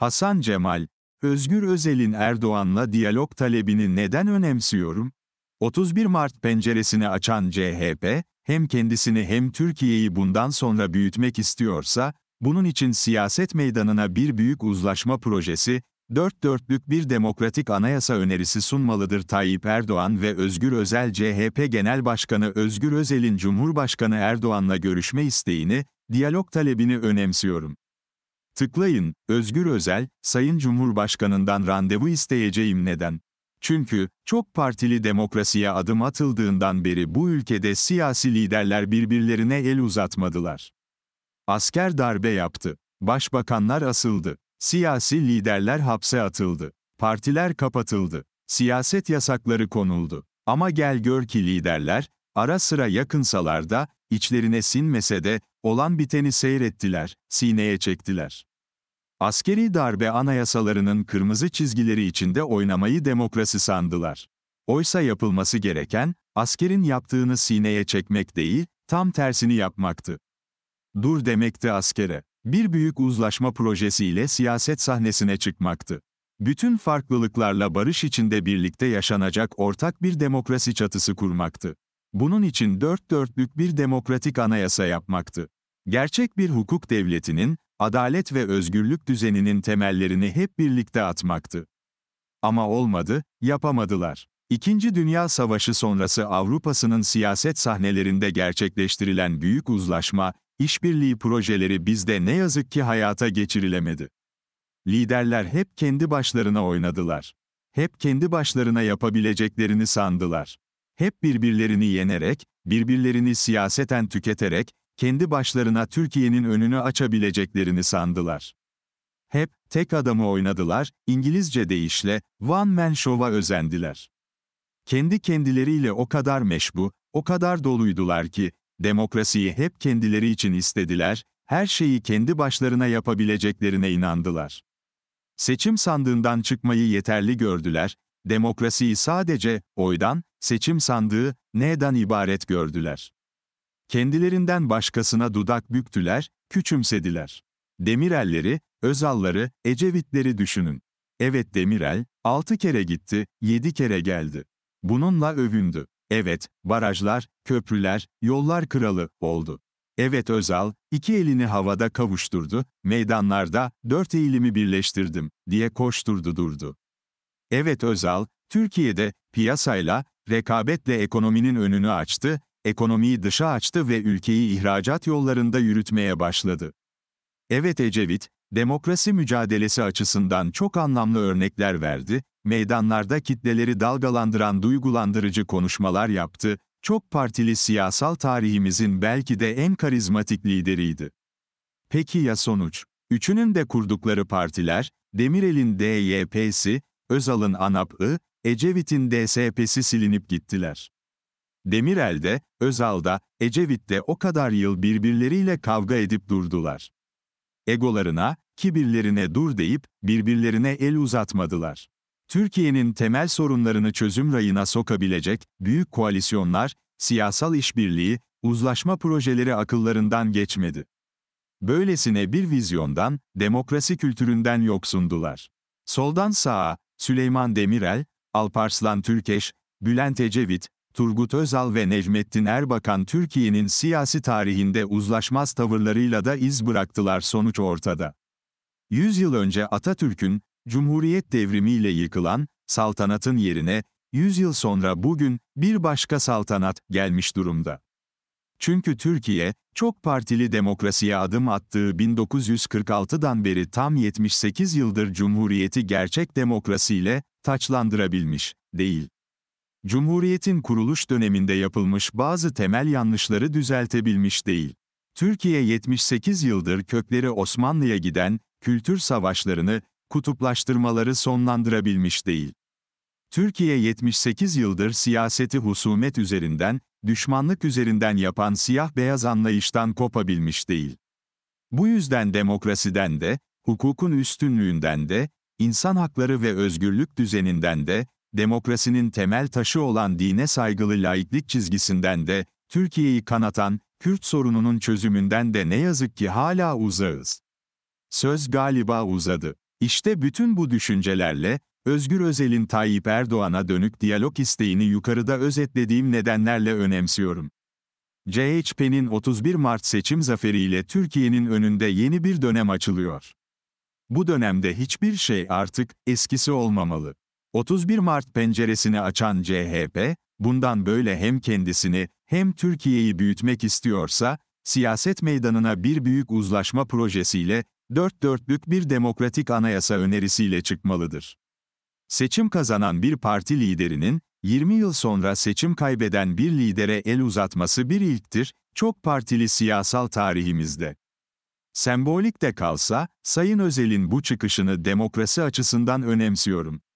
Hasan Cemal, Özgür Özel'in Erdoğan'la diyalog talebini neden önemsiyorum? 31 Mart penceresini açan CHP, hem kendisini hem Türkiye'yi bundan sonra büyütmek istiyorsa, bunun için siyaset meydanına bir büyük uzlaşma projesi, dört dörtlük bir demokratik anayasa önerisi sunmalıdır Tayyip Erdoğan ve Özgür Özel CHP Genel Başkanı Özgür Özel'in Cumhurbaşkanı Erdoğan'la görüşme isteğini, diyalog talebini önemsiyorum. Tıklayın, Özgür Özel, Sayın Cumhurbaşkanından randevu isteyeceğim neden? Çünkü, çok partili demokrasiye adım atıldığından beri bu ülkede siyasi liderler birbirlerine el uzatmadılar. Asker darbe yaptı. Başbakanlar asıldı. Siyasi liderler hapse atıldı. Partiler kapatıldı. Siyaset yasakları konuldu. Ama gel gör ki liderler, ara sıra yakınsalar da, içlerine sinmese de, olan biteni seyrettiler, sineye çektiler. Askeri darbe anayasalarının kırmızı çizgileri içinde oynamayı demokrasi sandılar. Oysa yapılması gereken, askerin yaptığını sineye çekmek değil, tam tersini yapmaktı. Dur demekti askere. Bir büyük uzlaşma projesiyle siyaset sahnesine çıkmaktı. Bütün farklılıklarla barış içinde birlikte yaşanacak ortak bir demokrasi çatısı kurmaktı. Bunun için dört dörtlük bir demokratik anayasa yapmaktı. Gerçek bir hukuk devletinin, adalet ve özgürlük düzeninin temellerini hep birlikte atmaktı. Ama olmadı, yapamadılar. İkinci Dünya Savaşı sonrası Avrupa'sının siyaset sahnelerinde gerçekleştirilen büyük uzlaşma, işbirliği projeleri bizde ne yazık ki hayata geçirilemedi. Liderler hep kendi başlarına oynadılar. Hep kendi başlarına yapabileceklerini sandılar. Hep birbirlerini yenerek, birbirlerini siyaseten tüketerek, kendi başlarına Türkiye'nin önünü açabileceklerini sandılar. Hep, tek adamı oynadılar, İngilizce deyişle, one man show'a özendiler. Kendi kendileriyle o kadar meşbu, o kadar doluydular ki, demokrasiyi hep kendileri için istediler, her şeyi kendi başlarına yapabileceklerine inandılar. Seçim sandığından çıkmayı yeterli gördüler, demokrasiyi sadece oydan, seçim sandığı, neden ibaret gördüler. Kendilerinden başkasına dudak büktüler, küçümsediler. Demirelleri, Özalları, Ecevitleri düşünün. Evet Demirel, altı kere gitti, yedi kere geldi. Bununla övündü. Evet, barajlar, köprüler, yollar kralı oldu. Evet Özal, iki elini havada kavuşturdu, meydanlarda dört eğilimi birleştirdim diye koşturdu durdu. Evet Özal, Türkiye'de piyasayla, rekabetle ekonominin önünü açtı, ekonomiyi dışa açtı ve ülkeyi ihracat yollarında yürütmeye başladı. Evet Ecevit, demokrasi mücadelesi açısından çok anlamlı örnekler verdi, meydanlarda kitleleri dalgalandıran duygulandırıcı konuşmalar yaptı, çok partili siyasal tarihimizin belki de en karizmatik lideriydi. Peki ya sonuç? Üçünün de kurdukları partiler, Demirel'in DYP'si, Özal'ın ANAP'ı, Ecevit'in DSP'si silinip gittiler. Demirel'de, Özal'da, Ecevit'te o kadar yıl birbirleriyle kavga edip durdular. Egolarına, kibirlerine dur deyip birbirlerine el uzatmadılar. Türkiye'nin temel sorunlarını çözüm rayına sokabilecek büyük koalisyonlar, siyasal işbirliği, uzlaşma projeleri akıllarından geçmedi. Böylesine bir vizyondan, demokrasi kültüründen yoksundular. Soldan sağa, Süleyman Demirel, Alparslan Türkeş, Bülent Ecevit, Turgut Özal ve Necmettin Erbakan Türkiye'nin siyasi tarihinde uzlaşmaz tavırlarıyla da iz bıraktılar sonuç ortada. yıl önce Atatürk'ün, Cumhuriyet devrimiyle yıkılan, saltanatın yerine, yıl sonra bugün, bir başka saltanat, gelmiş durumda. Çünkü Türkiye, çok partili demokrasiye adım attığı 1946'dan beri tam 78 yıldır Cumhuriyeti gerçek demokrasiyle, taçlandırabilmiş, değil. Cumhuriyetin kuruluş döneminde yapılmış bazı temel yanlışları düzeltebilmiş değil. Türkiye 78 yıldır kökleri Osmanlı'ya giden, kültür savaşlarını, kutuplaştırmaları sonlandırabilmiş değil. Türkiye 78 yıldır siyaseti husumet üzerinden, düşmanlık üzerinden yapan siyah-beyaz anlayıştan kopabilmiş değil. Bu yüzden demokrasiden de, hukukun üstünlüğünden de, insan hakları ve özgürlük düzeninden de, demokrasinin temel taşı olan dine saygılı laiklik çizgisinden de, Türkiye'yi kanatan, Kürt sorununun çözümünden de ne yazık ki hala uzağız. Söz galiba uzadı. İşte bütün bu düşüncelerle, Özgür Özel'in Tayyip Erdoğan'a dönük diyalog isteğini yukarıda özetlediğim nedenlerle önemsiyorum. CHP'nin 31 Mart seçim zaferiyle Türkiye'nin önünde yeni bir dönem açılıyor. Bu dönemde hiçbir şey artık eskisi olmamalı. 31 Mart penceresini açan CHP, bundan böyle hem kendisini hem Türkiye'yi büyütmek istiyorsa, siyaset meydanına bir büyük uzlaşma projesiyle, dört dörtlük bir demokratik anayasa önerisiyle çıkmalıdır. Seçim kazanan bir parti liderinin, 20 yıl sonra seçim kaybeden bir lidere el uzatması bir ilktir, çok partili siyasal tarihimizde. Sembolik de kalsa, Sayın Özel'in bu çıkışını demokrasi açısından önemsiyorum.